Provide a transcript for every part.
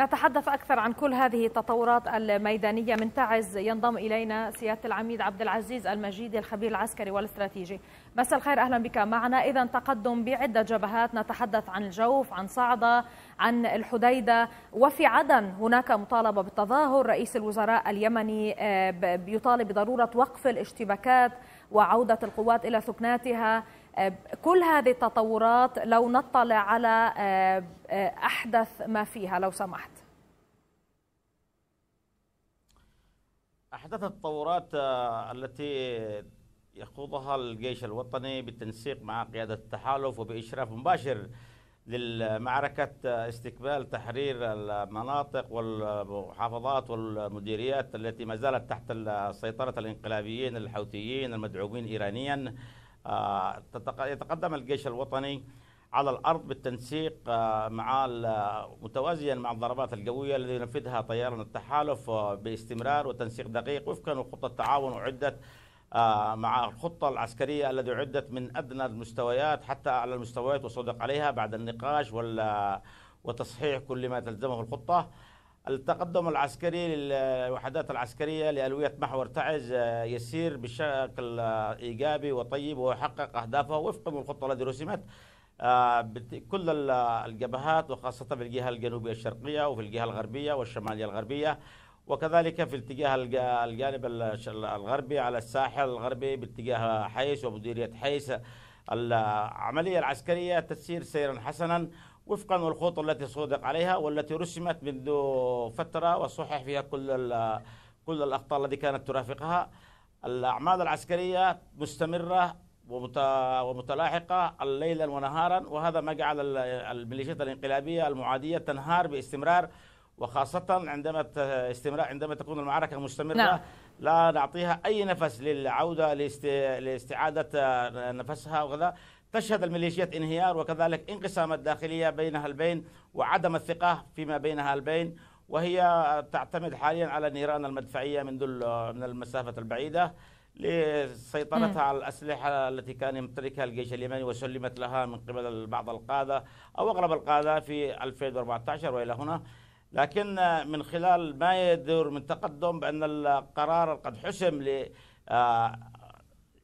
نتحدث أكثر عن كل هذه التطورات الميدانية من تعز ينضم إلينا سيادة العميد عبد العزيز المجيدي الخبير العسكري والاستراتيجي مساء الخير أهلا بك معنا إذا تقدم بعدة جبهات نتحدث عن الجوف عن صعدة عن الحديدة وفي عدن هناك مطالبة بالتظاهر رئيس الوزراء اليمني آه، يطالب بضرورة وقف الاشتباكات وعودة القوات إلى سكناتها كل هذه التطورات لو نطلع على آه، آه، احدث ما فيها لو سمحت احدث التطورات آه، التي يخوضها الجيش الوطني بالتنسيق مع قياده التحالف وباشراف مباشر للمعركة استقبال تحرير المناطق والمحافظات والمديريات التي ما زالت تحت سيطرة الانقلابيين الحوثيين المدعومين إيرانيا يتقدم الجيش الوطني على الارض بالتنسيق آه، مع متوازيا مع الضربات الجويه الذي ينفذها طيران التحالف آه، باستمرار وتنسيق دقيق وفقا لخطه التعاون اعدت آه، مع الخطة العسكرية التي عدت من أدنى المستويات حتى على المستويات وصدق عليها بعد النقاش وتصحيح كل ما تلزمه الخطة التقدم العسكري للوحدات العسكرية لألوية محور تعز آه، يسير بشكل آه، إيجابي وطيب ويحقق أهدافه وفقا للخطة التي رسمت آه، كل الجبهات وخاصة في الجهة الجنوبية الشرقية وفي الجهة الغربية والشمالية الغربية وكذلك في اتجاه الجانب الغربي على الساحل الغربي باتجاه حيس ومديرية حيس العملية العسكرية تسير سيرا حسنا وفقا للخطوط التي صدق عليها والتي رسمت منذ فترة وصحح فيها كل كل الأخطاء التي كانت ترافقها الأعمال العسكرية مستمرة ومتلاحقة ليلا ونهارا وهذا ما جعل الميليشيات الانقلابية المعادية تنهار باستمرار وخاصة عندما استمرار عندما تكون المعركة مستمرة نعم. لا نعطيها أي نفس للعودة لاستعادة نفسها وكذا تشهد الميليشيات انهيار وكذلك انقسامات داخلية بينها البين وعدم الثقة فيما بينها البين وهي تعتمد حاليا على النيران المدفعية من من المسافة البعيدة لسيطرتها على الأسلحة التي كان يمتلكها الجيش اليمني وسلمت لها من قبل بعض القادة أو أغلب القادة في 2014 وإلى هنا لكن من خلال ما يدور من تقدم بأن القرار قد حسم ل آه،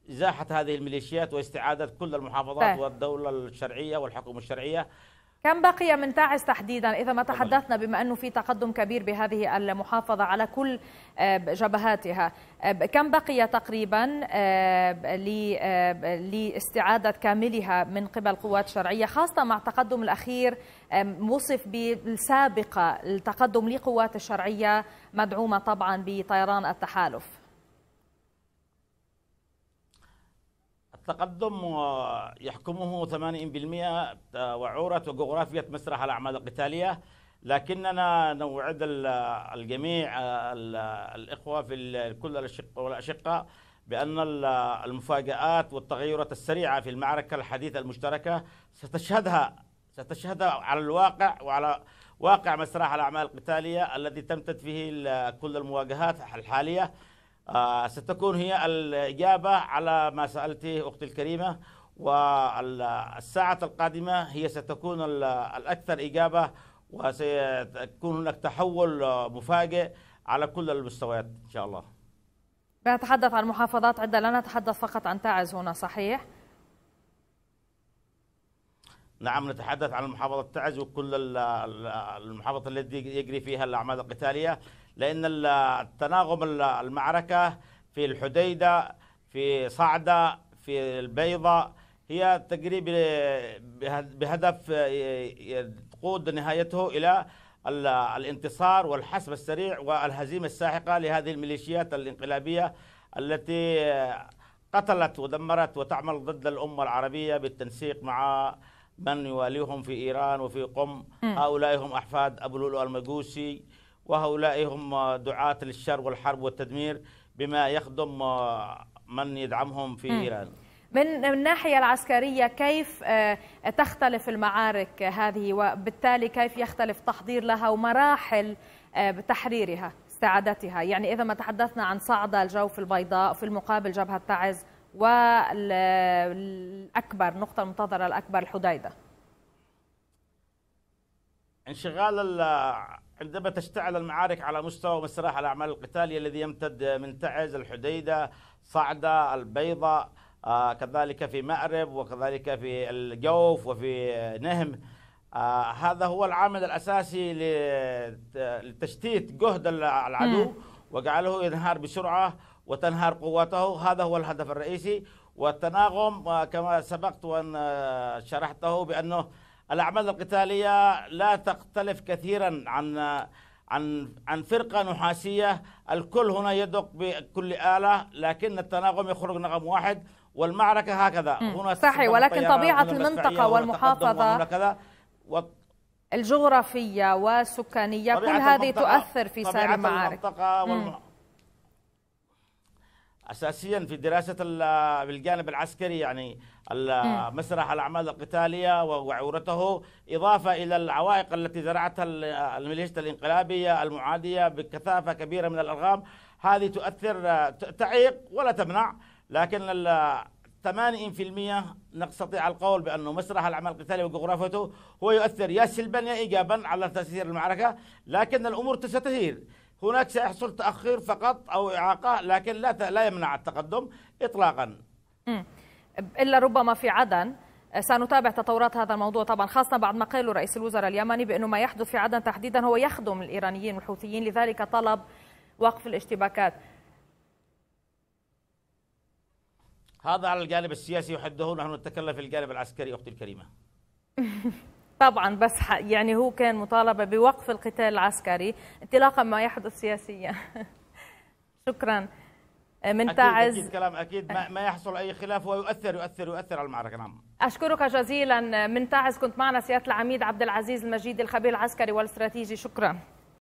إزاحة هذه الميليشيات واستعادة كل المحافظات طيب. والدولة الشرعية والحكومة الشرعية كم بقي من تعز تحديدا إذا ما تحدثنا بما أنه في تقدم كبير بهذه المحافظة على كل آه، جبهاتها آه، كم بقي تقريبا آه، لاستعادة كاملها من قبل قوات شرعية خاصة مع التقدم الأخير وصف بالسابقة التقدم لقوات الشرعية مدعومة طبعا بطيران التحالف تقدم يحكمه 80% آه، وعورة وجغرافية مسرح الأعمال القتالية لكننا نوعد الجميع آه، الإخوة في كل الأشقة والأشقة بأن المفاجآت والتغيرات السريعة في المعركة الحديثة المشتركة ستشهدها ستشهدها على الواقع وعلى واقع مسرح الأعمال القتالية الذي تمتد فيه كل المواجهات الحالية آه، ستكون هي الإجابة على ما سألته أختي الكريمة والساعة القادمة هي ستكون الأكثر إجابة وسيكون هناك تحول مفاجئ على كل المستويات إن شاء الله بنتحدث عن محافظات عدة لا نتحدث فقط عن تعز هنا صحيح؟ نعم نتحدث عن محافظة تعز وكل المحافظة التي يجري فيها الأعمال القتالية لأن التناغم المعركة في الحديدة في صعدة في البيضة هي تقريب بهدف تقود نهايته إلى الانتصار والحسم السريع والهزيمة الساحقة لهذه الميليشيات الانقلابية التي قتلت ودمرت وتعمل ضد الأمة العربية بالتنسيق مع من يواليهم في إيران وفي قم هؤلاء هم أحفاد أبو لؤلؤ المجوسي وهؤلاء هم دعاة للشر والحرب والتدمير بما يخدم آه، من يدعمهم في إيران من الناحية العسكرية كيف آه، تختلف المعارك هذه وبالتالي كيف يختلف تحضير لها ومراحل آه، تحريرها استعادتها يعني إذا ما تحدثنا عن صعدة الجوف البيضاء في المقابل جبهة تعز والاكبر النقطه المنتظره الاكبر الحديده انشغال عندما تشتعل المعارك على مستوى مسرح الاعمال القتاليه الذي يمتد من تعز الحديده صعده البيضاء آه، كذلك في مأرب وكذلك في الجوف وفي نهم آه، هذا هو العامل الاساسي لتشتيت جهد العدو وجعله ينهار بسرعه وتنهار قوته هذا هو الهدف الرئيسي والتناغم آه، كما سبقت وأن آه، شرحته بأنه الأعمال القتالية لا تختلف كثيرا عن آه، عن عن فرقة نحاسية الكل هنا يدق بكل آلة لكن التناغم يخرج نغم واحد والمعركة هكذا هنا صحيح ولكن طبيعة المنطقة والمحافظة الجغرافية والسكانية كل هذه تؤثر في سير المعارك المنطقة اساسيا في دراسه بالجانب العسكري يعني مسرح الاعمال القتاليه وعورته اضافه الى العوائق التي زرعتها الميليشيا الانقلابيه المعاديه بكثافه كبيره من الارغام هذه تؤثر تعيق ولا تمنع لكن 80% نستطيع القول بانه مسرح العمل القتالي وجغرافته هو يؤثر يا سلبا يا ايجابا على تسيير المعركه لكن الامور ستسير هناك سيحصل تأخير فقط أو إعاقة لكن لا لا يمنع التقدم إطلاقا إلا ربما في عدن أه، سنتابع تطورات هذا الموضوع طبعا خاصة بعد ما قاله رئيس الوزراء اليمني بأنه ما يحدث في عدن تحديدا هو يخدم الإيرانيين والحوثيين لذلك طلب وقف الاشتباكات هذا على الجانب السياسي وحده نحن نتكلم في الجانب العسكري أختي الكريمة طبعا بس يعني هو كان مطالبة بوقف القتال العسكري انطلاقا ما يحدث سياسيا شكرا آه، من أكيد تعز أكيد كلام أكيد ما, آه. ما يحصل أي خلاف يؤثر يؤثر يؤثر على المعركة نعم أشكرك جزيلا آه، من تعز كنت معنا سيادة العميد عبد العزيز المجيد الخبير العسكري والاستراتيجي شكرا